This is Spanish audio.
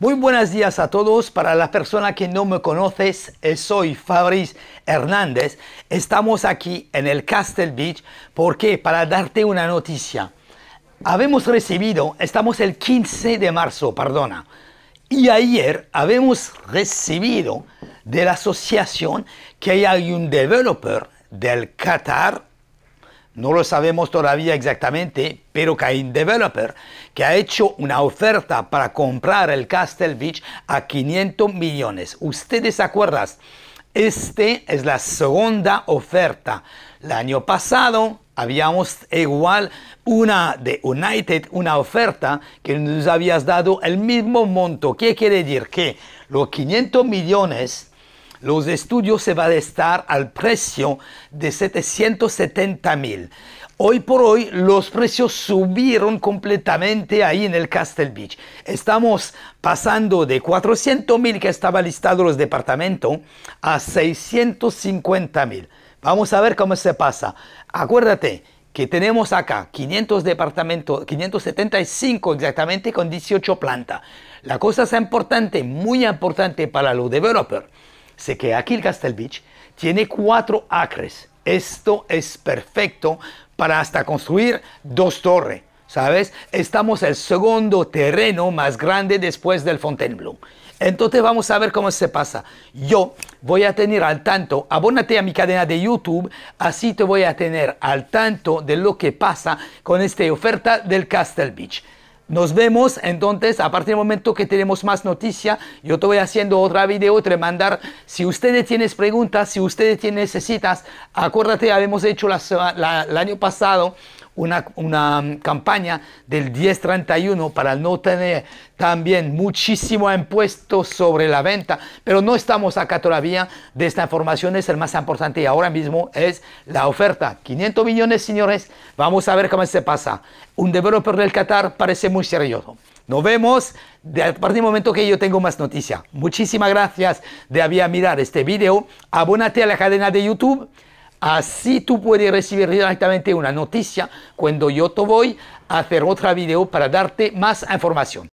Muy buenos días a todos. Para la persona que no me conoces, eh, soy Fabriz Hernández. Estamos aquí en el Castle Beach porque para darte una noticia. Habemos recibido, estamos el 15 de marzo, perdona, y ayer habemos recibido de la asociación que hay un developer del Qatar no lo sabemos todavía exactamente, pero Cain developer que ha hecho una oferta para comprar el Castle Beach a 500 millones. ¿Ustedes se acuerdan? Esta es la segunda oferta. El año pasado habíamos igual una de United, una oferta que nos habías dado el mismo monto. ¿Qué quiere decir? Que los 500 millones los estudios se van a estar al precio de 770 mil. Hoy por hoy los precios subieron completamente ahí en el Castle Beach. Estamos pasando de 400 mil que estaba listado los departamentos a 650 mil. Vamos a ver cómo se pasa. Acuérdate que tenemos acá 500 departamentos, 575 exactamente con 18 plantas. La cosa es importante, muy importante para los developers Sé que aquí el Castle Beach, tiene cuatro acres. Esto es perfecto para hasta construir dos torres. ¿Sabes? Estamos el segundo terreno más grande después del Fontainebleau. Entonces vamos a ver cómo se pasa. Yo voy a tener al tanto, abónate a mi cadena de YouTube, así te voy a tener al tanto de lo que pasa con esta oferta del Castle Beach. Nos vemos entonces a partir del momento que tenemos más noticia. Yo te voy haciendo otra video, te mandar. Si ustedes tienen preguntas, si ustedes tienen necesitas, acuérdate, habíamos hecho la, el año pasado una, mm, campaña del 1031 para no tener también muchísimo impuesto sobre la venta, pero no estamos acá todavía de esta información, es el más importante y ahora mismo es la oferta. 500 millones, señores, vamos a ver cómo se pasa. Un developer del Qatar parece muy serioso. Nos vemos de, a partir del momento que yo tengo más noticias. Muchísimas gracias de haber mirado este video. Abónate a la cadena de YouTube. Así tú puedes recibir directamente una noticia cuando yo te voy a hacer otra video para darte más información.